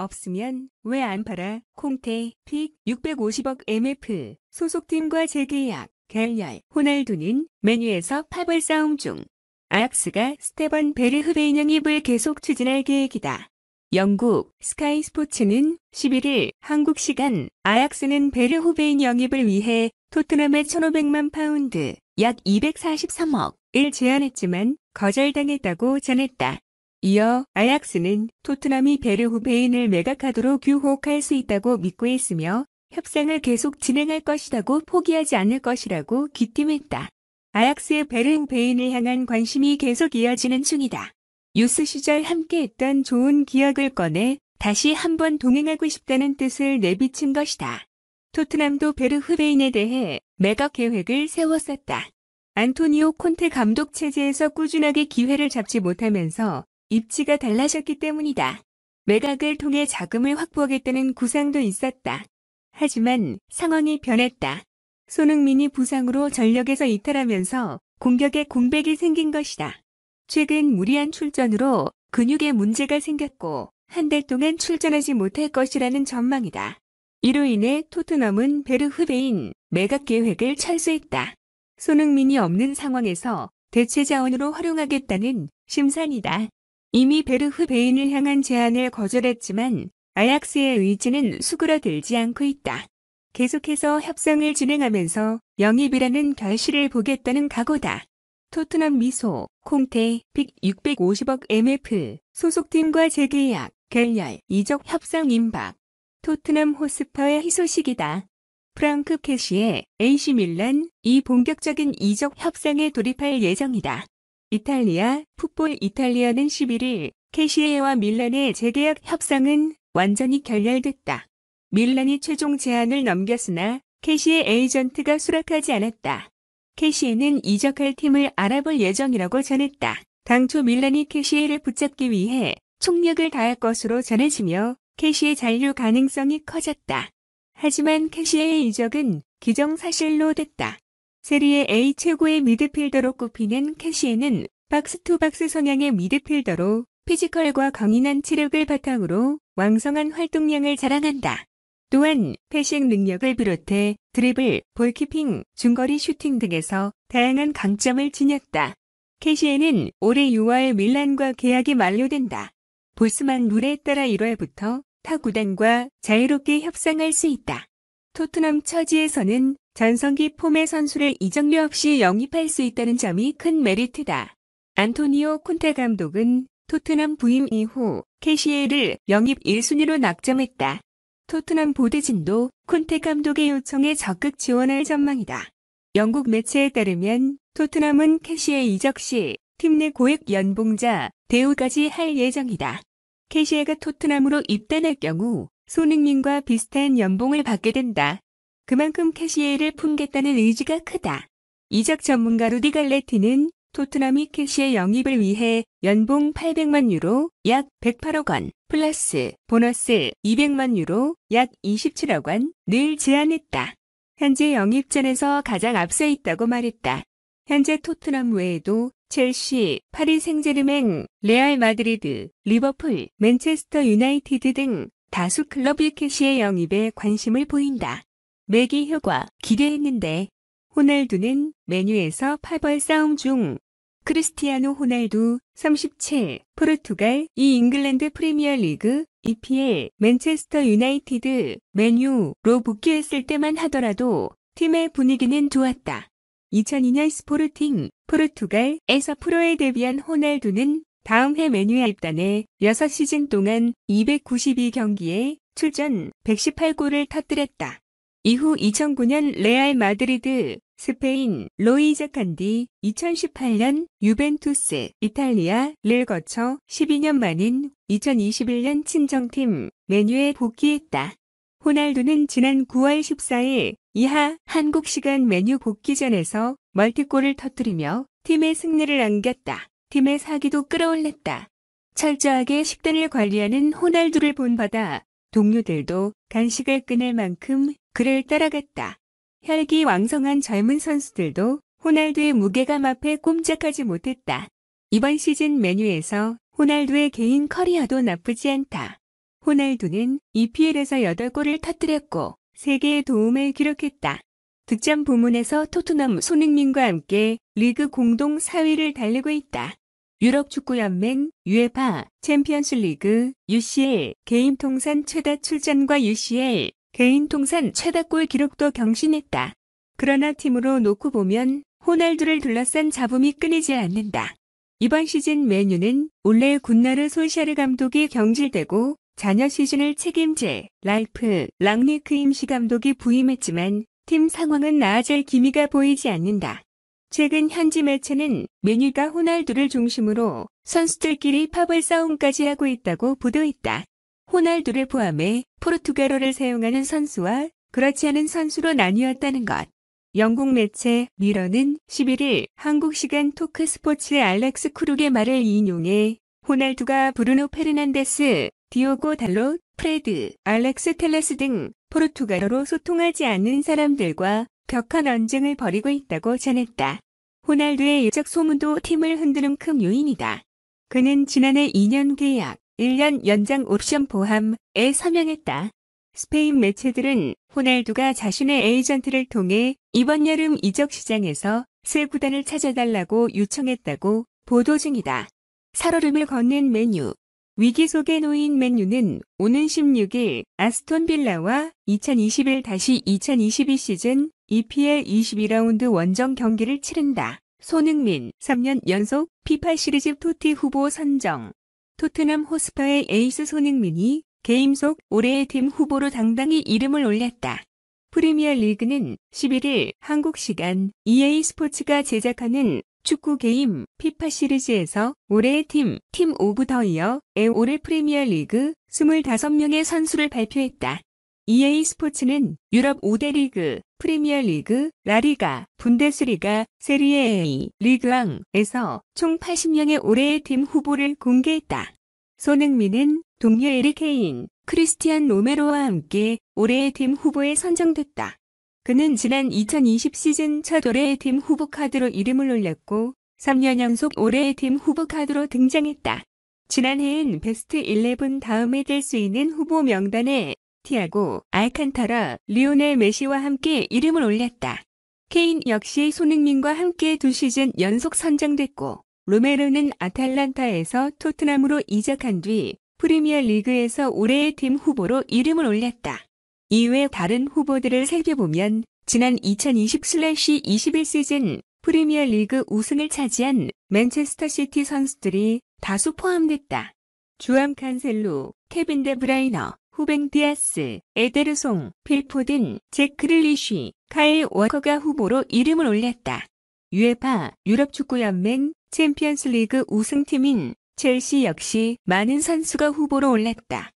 없으면 왜 안 팔아? 콩테, 픽, 650억 MF, 소속팀과 재계약, 결렬, 호날두는 메뉴에서 파벌 싸움 중. 아약스가 스테번 베르흐베 인영입을 계속 추진할 계획이다. 영국 스카이 스포츠는 11일 한국 시간 아약스는 베르후베인 영입을 위해 토트넘에 1,500만 파운드 약 243억을 제안했지만 거절당했다고 전했다. 이어 아약스는 토트넘이 베르 후베인을 매각하도록 규혹할 수 있다고 믿고 있으며 협상을 계속 진행할 것이라고 포기하지 않을 것이라고 귀띔했다. 아약스의 베르 후베인을 향한 관심이 계속 이어지는 중이다. 유스 시절 함께했던 좋은 기억을 꺼내 다시 한번 동행하고 싶다는 뜻을 내비친 것이다. 토트남도 베르 후베인에 대해 매각 계획을 세웠었다. 안토니오 콘테 감독 체제에서 꾸준하게 기회를 잡지 못하면서 입지가 달라졌기 때문이다. 매각을 통해 자금을 확보하겠다는 구상도 있었다. 하지만 상황이 변했다. 손흥민이 부상으로 전력에서 이탈하면서 공격에 공백이 생긴 것이다. 최근 무리한 출전으로 근육에 문제가 생겼고 한 달 동안 출전하지 못할 것이라는 전망이다. 이로 인해 토트넘은 베르흐베인 매각 계획을 철수했다. 손흥민이 없는 상황에서 대체 자원으로 활용하겠다는 심산이다. 이미 베르흐베인을 향한 제안을 거절했지만 아약스의 의지는 수그러들지 않고 있다. 계속해서 협상을 진행하면서 영입이라는 결실을 보겠다는 각오다. 토트넘 미소, 콩테, 빅 650억 MF, 소속팀과 재계약, 결렬, 이적 협상 임박. 토트넘 호스퍼의 희소식이다. 프랑크 캐시의 AC 밀란, 이 본격적인 이적 협상에 돌입할 예정이다. 이탈리아 풋볼 이탈리아는 11일 캐시에와 밀란의 재계약 협상은 완전히 결렬됐다. 밀란이 최종 제안을 넘겼으나 캐시의 에이전트가 수락하지 않았다. 캐시에는 이적할 팀을 알아볼 예정이라고 전했다. 당초 밀란이 캐시에를 붙잡기 위해 총력을 다할 것으로 전해지며 캐시의 잔류 가능성이 커졌다. 하지만 캐시의 에 이적은 기정사실로 됐다. 세리에 A 최고의 미드필더로 꼽히는 캐시에는 박스투박스 성향의 미드필더로 피지컬과 강인한 체력을 바탕으로 왕성한 활동량을 자랑한다. 또한 패싱 능력을 비롯해 드리블, 볼키핑, 중거리 슈팅 등에서 다양한 강점을 지녔다. 캐시에는 올해 6월 밀란과 계약이 만료된다. 보스만 룰에 따라 1월부터 타구단과 자유롭게 협상할 수 있다. 토트넘 처지에서는 전성기 폼의 선수를 이적료 없이 영입할 수 있다는 점이 큰 메리트다. 안토니오 콘테 감독은 토트넘 부임 이후 캐시에를 영입 1순위로 낙점했다. 토트넘 보드진도 콘테 감독의 요청에 적극 지원할 전망이다. 영국 매체에 따르면 토트넘은 캐시에 이적 시 팀 내 고액 연봉자 대우까지 할 예정이다. 캐시에가 토트넘으로 입단할 경우 손흥민과 비슷한 연봉을 받게 된다. 그만큼 캐시에를 이 품겠다는 의지가 크다. 이적 전문가 루디 갈레티는 토트넘이 캐시의 영입을 위해 연봉 800만 유로 약 108억 원 플러스 보너스 200만 유로 약 27억 원을 제안했다. 현재 영입전에서 가장 앞서 있다고 말했다. 현재 토트넘 외에도 첼시, 파리 생제르맹, 레알 마드리드, 리버풀, 맨체스터 유나이티드 등 다수 클럽이 캐시의 영입에 관심을 보인다. 매기 효과 기대했는데 호날두는 메뉴에서 파벌 싸움 중 크리스티아노 호날두 37 포르투갈 2 잉글랜드 프리미어 리그 EPL 맨체스터 유나이티드 메뉴로 복귀했을 때만 하더라도 팀의 분위기는 좋았다. 2002년 스포르팅 포르투갈에서 프로에 데뷔한 호날두는 다음 해 메뉴에 입단해 6시즌 동안 292경기에 출전 118골을 터뜨렸다. 이후 2009년 레알 마드리드, 스페인, 로이자 칸디, 2018년 유벤투스, 이탈리아, 를 거쳐 12년 만인 2021년 친정팀 메뉴에 복귀했다. 호날두는 지난 9월 14일 이하 한국 시간 메뉴 복귀전에서 멀티골을 터뜨리며 팀의 승리를 안겼다. 팀의 사기도 끌어올렸다. 철저하게 식단을 관리하는 호날두를 본받아 동료들도 간식을 끊을 만큼 그를 따라갔다. 혈기 왕성한 젊은 선수들도 호날두의 무게감 앞에 꼼짝하지 못했다. 이번 시즌 메뉴에서 호날두의 개인 커리어도 나쁘지 않다. 호날두는 EPL에서 8골을 터뜨렸고 3개의 도움을 기록했다. 득점 부문에서 토트넘 손흥민과 함께 리그 공동 4위를 달리고 있다. 유럽 축구연맹 UEFA 챔피언스리그 UCL 개인 통산 최다 출전과 UCL 개인 통산 최다 골 기록도 경신했다. 그러나 팀으로 놓고 보면 호날두를 둘러싼 잡음이 끊이지 않는다. 이번 시즌 메뉴는 올레 군나르 솔샤르 감독이 경질되고 자녀 시즌을 책임질 라이프 랑니크 임시 감독이 부임했지만 팀 상황은 나아질 기미가 보이지 않는다. 최근 현지 매체는 메뉴가 호날두를 중심으로 선수들끼리 팝을 싸움까지 하고 있다고 보도했다. 호날두를 포함해 포르투갈어를 사용하는 선수와 그렇지 않은 선수로 나뉘었다는 것. 영국 매체 미러는 11일 한국 시간 토크 스포츠의 알렉스 크룩의 말을 인용해 호날두가 브루노 페르난데스, 디오고 달로, 프레드, 알렉스 텔레스 등 포르투갈어로 소통하지 않는 사람들과 격한 언쟁을 벌이고 있다고 전했다. 호날두의 유적 소문도 팀을 흔드는 큰 요인이다. 그는 지난해 2년 계약, 1년 연장 옵션 포함에 서명했다. 스페인 매체들은 호날두가 자신의 에이전트를 통해 이번 여름 이적 시장에서 새 구단을 찾아달라고 요청했다고 보도 중이다. 살얼음을 걷는 메뉴 위기 속에 놓인 맨유는 오는 16일 아스톤 빌라와 2021-2022 시즌 EPL 22라운드 원정 경기를 치른다. 손흥민 3년 연속 피파 시리즈 토티 후보 선정. 토트넘 호스퍼의 에이스 손흥민이 게임 속 올해의 팀 후보로 당당히 이름을 올렸다. 프리미어 리그는 11일 한국 시간 EA 스포츠가 제작하는 축구 게임 피파 시리즈에서 올해의 팀, 팀 오브 더이어에 올해 프리미어 리그 25명의 선수를 발표했다. EA 스포츠는 유럽 5대 리그, 프리미어 리그, 라리가, 분데스리가, 세리에 A, 리그왕에서총 80명의 올해의 팀 후보를 공개했다. 손흥민은 동료 에릭케인 크리스티안 로메로와 함께 올해의 팀 후보에 선정됐다. 그는 지난 2020 시즌 첫 올해의 팀 후보 카드로 이름을 올렸고 3년 연속 올해의 팀 후보 카드로 등장했다. 지난해엔 베스트 11 다음에 될 수 있는 후보 명단에 티아고, 알칸타라, 리오넬 메시와 함께 이름을 올렸다. 케인 역시 손흥민과 함께 두 시즌 연속 선정됐고 로메르는 아탈란타에서 토트넘으로 이적한 뒤 프리미어 리그에서 올해의 팀 후보로 이름을 올렸다. 이외 다른 후보들을 살펴보면 지난 2020-21 시즌 프리미어 리그 우승을 차지한 맨체스터 시티 선수들이 다수 포함됐다. 주암 칸셀로, 케빈 데브라이너, 후뱅디아스, 에데르송, 필포든, 제크릴리쉬 카일 워커가 후보로 이름을 올렸다. 유에파 유럽 축구연맹 챔피언스리그 우승팀인 첼시 역시 많은 선수가 후보로 올랐다.